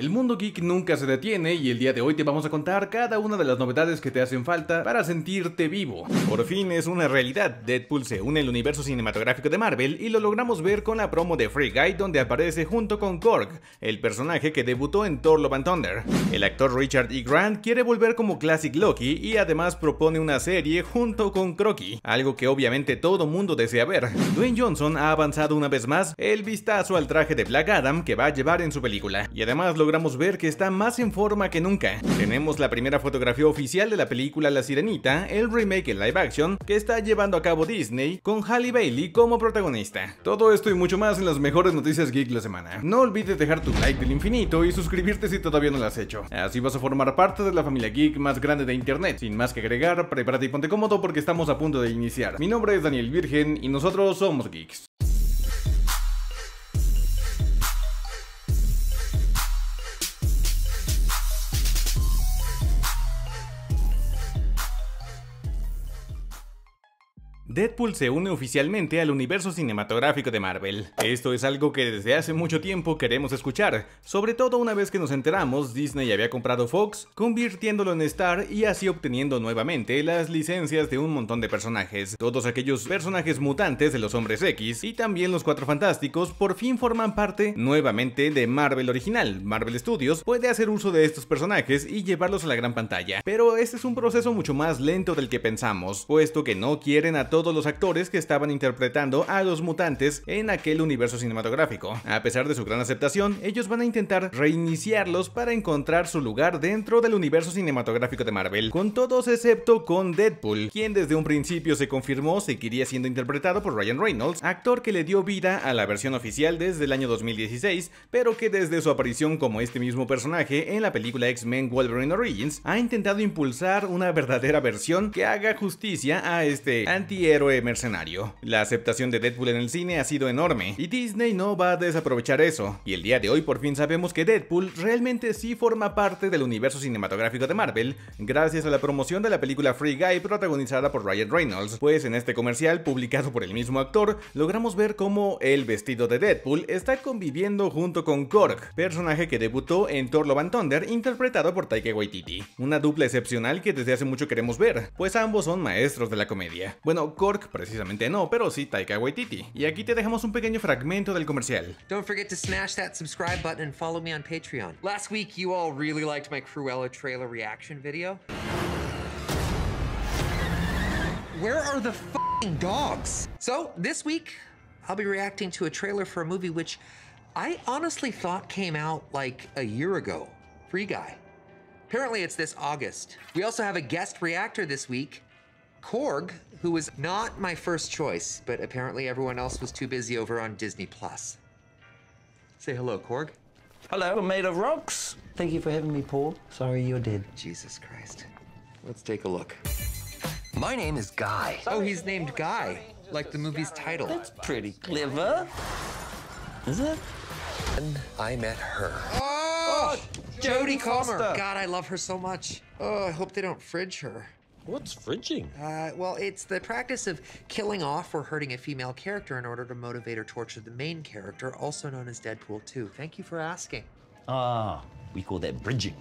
El mundo geek nunca se detiene y el día de hoy te vamos a contar cada una de las novedades que te hacen falta para sentirte vivo. Por fin es una realidad, Deadpool se une al universo cinematográfico de Marvel y lo logramos ver con la promo de Free Guy donde aparece junto con Korg, el personaje que debutó en Thor Love and Thunder. El actor Richard E. Grant quiere volver como Classic Loki y además propone una serie junto con Crocky, algo que obviamente todo mundo desea ver. Dwayne Johnson ha avanzado una vez más el vistazo al traje de Black Adam que va a llevar en su película y además lo ver que está más en forma que nunca. Tenemos la primera fotografía oficial de la película La Sirenita, el remake en live action que está llevando a cabo Disney con Halle Bailey como protagonista. Todo esto y mucho más en las mejores noticias geek la semana. No olvides dejar tu like del infinito y suscribirte si todavía no lo has hecho. Así vas a formar parte de la familia geek más grande de internet. Sin más que agregar, prepárate y ponte cómodo porque estamos a punto de iniciar. Mi nombre es Daniel Virgen y nosotros somos geeks. Deadpool se une oficialmente al universo cinematográfico de Marvel. Esto es algo que desde hace mucho tiempo queremos escuchar, sobre todo una vez que nos enteramos Disney había comprado Fox, convirtiéndolo en Star y así obteniendo nuevamente las licencias de un montón de personajes. Todos aquellos personajes mutantes de los Hombres X y también los Cuatro Fantásticos por fin forman parte nuevamente de Marvel original. Marvel Studios puede hacer uso de estos personajes y llevarlos a la gran pantalla, pero este es un proceso mucho más lento del que pensamos, puesto que no quieren a todos todos los actores que estaban interpretando a los mutantes en aquel universo cinematográfico. A pesar de su gran aceptación, ellos van a intentar reiniciarlos para encontrar su lugar dentro del universo cinematográfico de Marvel, con todos excepto con Deadpool, quien desde un principio se confirmó seguiría siendo interpretado por Ryan Reynolds, actor que le dio vida a la versión oficial desde el año 2016, pero que desde su aparición como este mismo personaje en la película X-Men Wolverine Origins, ha intentado impulsar una verdadera versión que haga justicia a este anti héroe mercenario. La aceptación de Deadpool en el cine ha sido enorme y Disney no va a desaprovechar eso. Y el día de hoy por fin sabemos que Deadpool realmente sí forma parte del universo cinematográfico de Marvel gracias a la promoción de la película Free Guy protagonizada por Ryan Reynolds, pues en este comercial publicado por el mismo actor logramos ver cómo el vestido de Deadpool está conviviendo junto con Kork, personaje que debutó en Thor Love and Thunder interpretado por Taika Waititi. Una dupla excepcional que desde hace mucho queremos ver, pues ambos son maestros de la comedia. Bueno, Cork precisamente no, pero sí Taika Waititi. Y aquí te dejamos un pequeño fragmento del comercial. Don't forget to smash that subscribe button and follow me on Patreon. Last week you all really liked my Cruella trailer reaction video. Where are the dogs? So this week I'll be reacting to a trailer for a movie which I honestly thought came out like a year ago, Free Guy. Apparently it's this August. We also have a guest reactor this week, Korg, who was not my first choice, but apparently everyone else was too busy over on Disney Plus. Say hello, Korg. Hello, made of rocks. Thank you for having me, Paul. Sorry you're dead. Jesus Christ. Let's take a look. My name is Guy. oh, he's named Guy, like the movie's title. That's pretty clever. Is it? And I met her. Oh! oh Jodie Comer. God, I love her so much. Oh, I hope they don't fridge her. What's fridging? Uh, well, it's the practice of killing off or hurting a female character in order to motivate or torture the main character, also known as Deadpool 2. Thank you for asking. Ah, we call that bridging.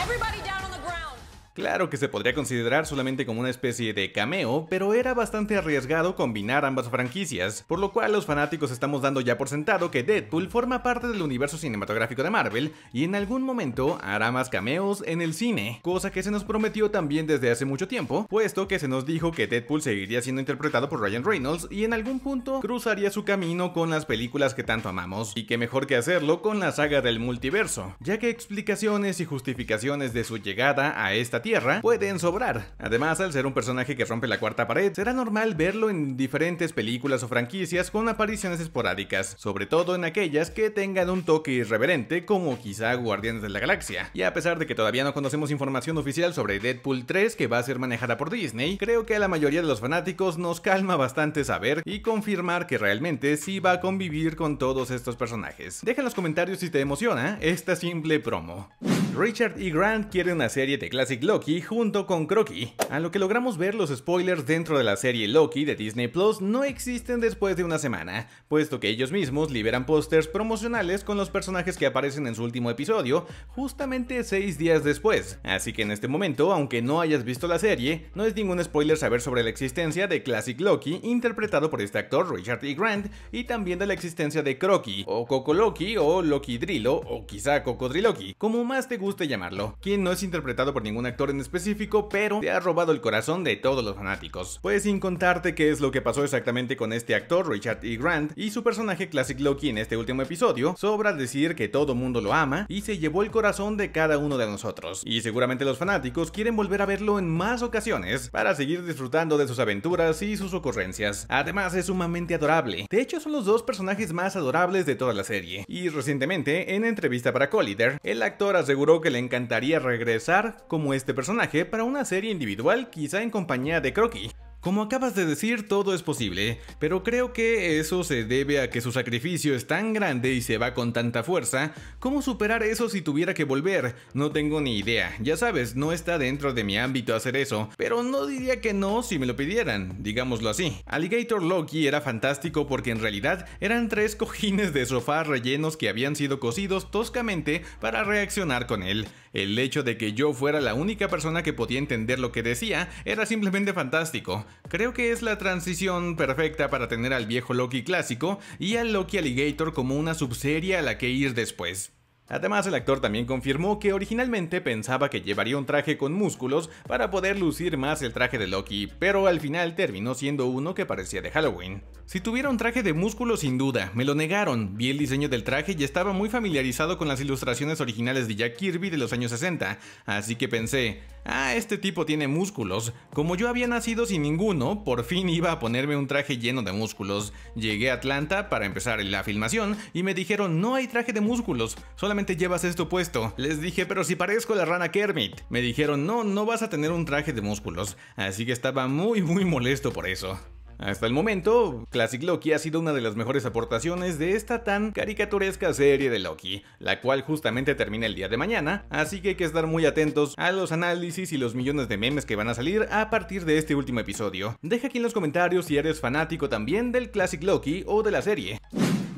Everybody down on the ground! Claro que se podría considerar solamente como una especie de cameo, pero era bastante arriesgado combinar ambas franquicias, por lo cual los fanáticos estamos dando ya por sentado que Deadpool forma parte del universo cinematográfico de Marvel y en algún momento hará más cameos en el cine, cosa que se nos prometió también desde hace mucho tiempo, puesto que se nos dijo que Deadpool seguiría siendo interpretado por Ryan Reynolds y en algún punto cruzaría su camino con las películas que tanto amamos, y que mejor que hacerlo con la saga del multiverso, ya que explicaciones y justificaciones de su llegada a esta Tierra pueden sobrar. Además, al ser un personaje que rompe la cuarta pared, será normal verlo en diferentes películas o franquicias con apariciones esporádicas, sobre todo en aquellas que tengan un toque irreverente como quizá Guardianes de la Galaxia. Y a pesar de que todavía no conocemos información oficial sobre Deadpool 3 que va a ser manejada por Disney, creo que a la mayoría de los fanáticos nos calma bastante saber y confirmar que realmente sí va a convivir con todos estos personajes. Deja en los comentarios si te emociona esta simple promo. Richard y Grant quieren una serie de Classic Loki junto con Crocky. A lo que logramos ver, los spoilers dentro de la serie Loki de Disney Plus no existen después de una semana, puesto que ellos mismos liberan pósters promocionales con los personajes que aparecen en su último episodio, justamente seis días después. Así que en este momento, aunque no hayas visto la serie, no es ningún spoiler saber sobre la existencia de Classic Loki, interpretado por este actor Richard E. Grant, y también de la existencia de Crocky, o Coco Loki, o Loki Drilo, o quizá Cocodriloqui, como más te guste llamarlo, quien no es interpretado por ningún actor en específico, pero te ha robado el corazón de todos los fanáticos. Pues sin contarte qué es lo que pasó exactamente con este actor, Richard E. Grant, y su personaje Classic Loki en este último episodio, sobra decir que todo mundo lo ama y se llevó el corazón de cada uno de nosotros. Y seguramente los fanáticos quieren volver a verlo en más ocasiones para seguir disfrutando de sus aventuras y sus ocurrencias. Además es sumamente adorable. De hecho son los dos personajes más adorables de toda la serie. Y recientemente, en entrevista para Collider, el actor aseguró que le encantaría regresar como este personaje para una serie individual, quizá en compañía de Crocky. Como acabas de decir, todo es posible, pero creo que eso se debe a que su sacrificio es tan grande y se va con tanta fuerza. ¿Cómo superar eso si tuviera que volver? No tengo ni idea. Ya sabes, no está dentro de mi ámbito hacer eso, pero no diría que no si me lo pidieran, digámoslo así. Alligator Loki era fantástico porque en realidad eran tres cojines de sofá rellenos que habían sido cosidos toscamente para reaccionar con él. El hecho de que yo fuera la única persona que podía entender lo que decía era simplemente fantástico. Creo que es la transición perfecta para tener al viejo Loki clásico y al Loki Alligator como una subserie a la que ir después. Además, el actor también confirmó que originalmente pensaba que llevaría un traje con músculos para poder lucir más el traje de Loki, pero al final terminó siendo uno que parecía de Halloween. Si tuviera un traje de músculos, sin duda, me lo negaron, vi el diseño del traje y estaba muy familiarizado con las ilustraciones originales de Jack Kirby de los años 60, así que pensé, ah, este tipo tiene músculos, como yo había nacido sin ninguno, por fin iba a ponerme un traje lleno de músculos. Llegué a Atlanta para empezar la filmación y me dijeron, no hay traje de músculos, solamente llevas esto puesto. Les dije, pero si parezco la rana Kermit. Me dijeron, no, no vas a tener un traje de músculos. Así que estaba muy, muy molesto por eso. Hasta el momento, Classic Loki ha sido una de las mejores aportaciones de esta tan caricaturesca serie de Loki, la cual justamente termina el día de mañana, así que hay que estar muy atentos a los análisis y los millones de memes que van a salir a partir de este último episodio. Deja aquí en los comentarios si eres fanático también del Classic Loki o de la serie.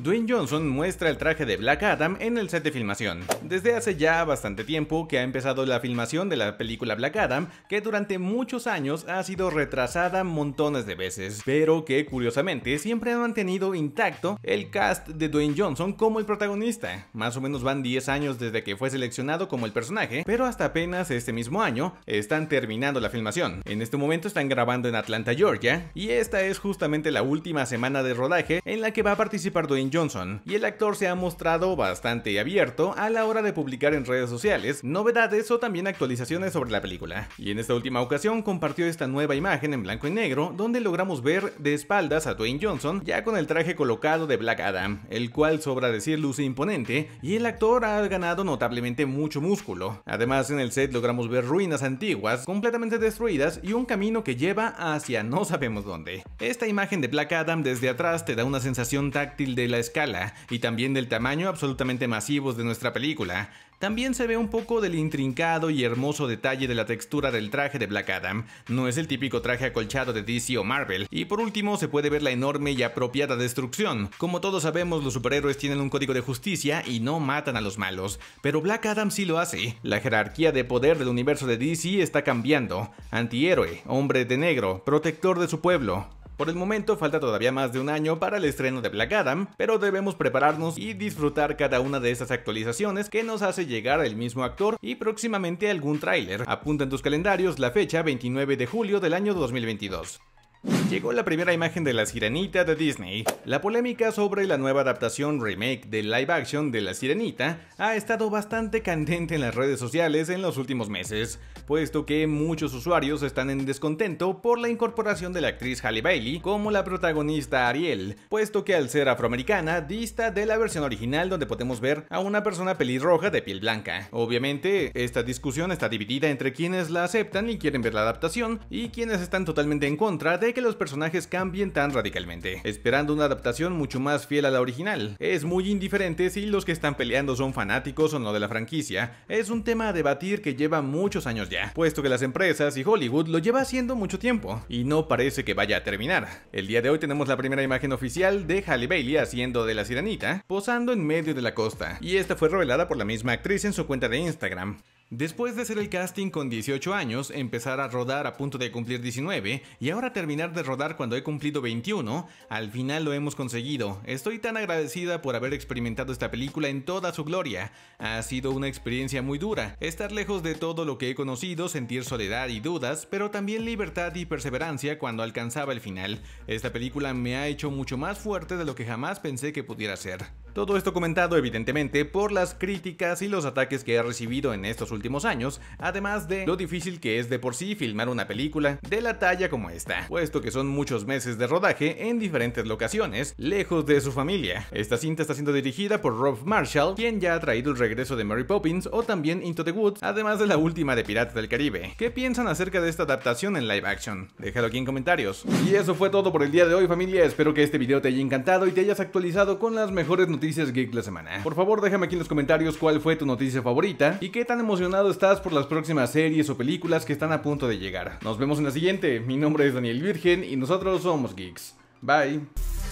Dwayne Johnson muestra el traje de Black Adam en el set de filmación. Desde hace ya bastante tiempo que ha empezado la filmación de la película Black Adam, que durante muchos años ha sido retrasada montones de veces, pero que curiosamente siempre ha mantenido intacto el cast de Dwayne Johnson como el protagonista. Más o menos van 10 años desde que fue seleccionado como el personaje, pero hasta apenas este mismo año están terminando la filmación. En este momento están grabando en Atlanta, Georgia, y esta es justamente la última semana de rodaje en la que va a participar Dwayne Johnson, y el actor se ha mostrado bastante abierto a la hora de publicar en redes sociales novedades o también actualizaciones sobre la película. Y en esta última ocasión compartió esta nueva imagen en blanco y negro donde logramos ver de espaldas a Dwayne Johnson ya con el traje colocado de Black Adam, el cual sobra decir luce imponente y el actor ha ganado notablemente mucho músculo. Además en el set logramos ver ruinas antiguas completamente destruidas y un camino que lleva hacia no sabemos dónde. Esta imagen de Black Adam desde atrás te da una sensación táctil de la escala y también del tamaño absolutamente masivos de nuestra película, también se ve un poco del intrincado y hermoso detalle de la textura del traje de Black Adam, no es el típico traje acolchado de DC o Marvel, y por último se puede ver la enorme y apropiada destrucción. Como todos sabemos, los superhéroes tienen un código de justicia y no matan a los malos, pero Black Adam sí lo hace. La jerarquía de poder del universo de DC está cambiando, antihéroe, hombre de negro, protector de su pueblo, por el momento falta todavía más de un año para el estreno de Black Adam, pero debemos prepararnos y disfrutar cada una de estas actualizaciones que nos hace llegar el mismo actor y próximamente algún tráiler. Apunta en tus calendarios la fecha 29 de julio del año 2022. Llegó la primera imagen de La Sirenita de Disney. La polémica sobre la nueva adaptación remake de live action de La Sirenita ha estado bastante candente en las redes sociales en los últimos meses, puesto que muchos usuarios están en descontento por la incorporación de la actriz Halle Bailey como la protagonista Ariel, puesto que al ser afroamericana dista de la versión original donde podemos ver a una persona pelirroja de piel blanca. Obviamente, esta discusión está dividida entre quienes la aceptan y quieren ver la adaptación y quienes están totalmente en contra de que los personajes cambien tan radicalmente, esperando una adaptación mucho más fiel a la original. Es muy indiferente si los que están peleando son fanáticos o no de la franquicia, es un tema a debatir que lleva muchos años ya, puesto que las empresas y Hollywood lo lleva haciendo mucho tiempo, y no parece que vaya a terminar. El día de hoy tenemos la primera imagen oficial de Halle Bailey haciendo de la sirenita, posando en medio de la costa, y esta fue revelada por la misma actriz en su cuenta de Instagram. Después de hacer el casting con 18 años, empezar a rodar a punto de cumplir 19 y ahora terminar de rodar cuando he cumplido 21, al final lo hemos conseguido. Estoy tan agradecida por haber experimentado esta película en toda su gloria. Ha sido una experiencia muy dura, estar lejos de todo lo que he conocido, sentir soledad y dudas, pero también libertad y perseverancia cuando alcanzaba el final. Esta película me ha hecho mucho más fuerte de lo que jamás pensé que pudiera ser. Todo esto comentado evidentemente por las críticas y los ataques que ha recibido en estos últimos años, además de lo difícil que es de por sí filmar una película de la talla como esta, puesto que son muchos meses de rodaje en diferentes locaciones, lejos de su familia. Esta cinta está siendo dirigida por Rob Marshall, quien ya ha traído el regreso de Mary Poppins o también Into the Woods, además de la última de Piratas del Caribe. ¿Qué piensan acerca de esta adaptación en live action? Déjalo aquí en comentarios. Y eso fue todo por el día de hoy familia, espero que este video te haya encantado y te hayas actualizado con las mejores noticias geek la semana. Por favor, déjame aquí en los comentarios cuál fue tu noticia favorita y qué tan emocionado estás por las próximas series o películas que están a punto de llegar. Nos vemos en la siguiente. Mi nombre es Daniel Virgen y nosotros somos Geeks. Bye.